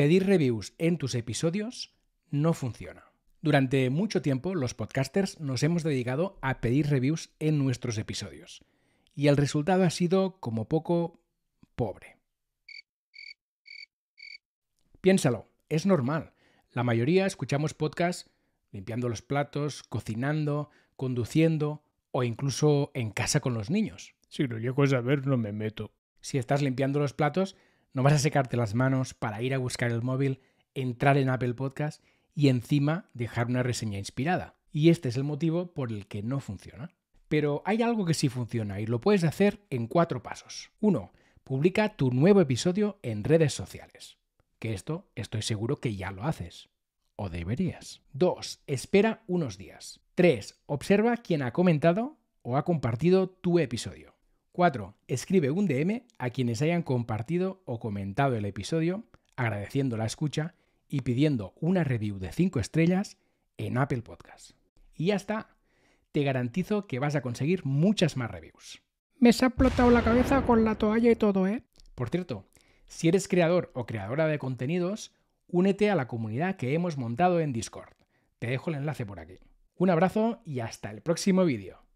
Pedir reviews en tus episodios no funciona. Durante mucho tiempo los podcasters nos hemos dedicado a pedir reviews en nuestros episodios y el resultado ha sido como poco pobre. Piénsalo, es normal. La mayoría escuchamos podcasts limpiando los platos, cocinando, conduciendo o incluso en casa con los niños. Si no llego a saber, no me meto. Si estás limpiando los platos, no vas a secarte las manos para ir a buscar el móvil, entrar en Apple Podcast y encima dejar una reseña inspirada. Y este es el motivo por el que no funciona. Pero hay algo que sí funciona y lo puedes hacer en cuatro pasos. 1. Publica tu nuevo episodio en redes sociales. Que esto estoy seguro que ya lo haces. O deberías. 2. Espera unos días. 3. Observa quién ha comentado o ha compartido tu episodio. 4. Escribe un DM a quienes hayan compartido o comentado el episodio, agradeciendo la escucha y pidiendo una review de 5 estrellas en Apple Podcast. Y ya está. Te garantizo que vas a conseguir muchas más reviews. Me se ha explotado la cabeza con la toalla y todo, ¿eh? Por cierto, si eres creador o creadora de contenidos, únete a la comunidad que hemos montado en Discord. Te dejo el enlace por aquí. Un abrazo y hasta el próximo vídeo.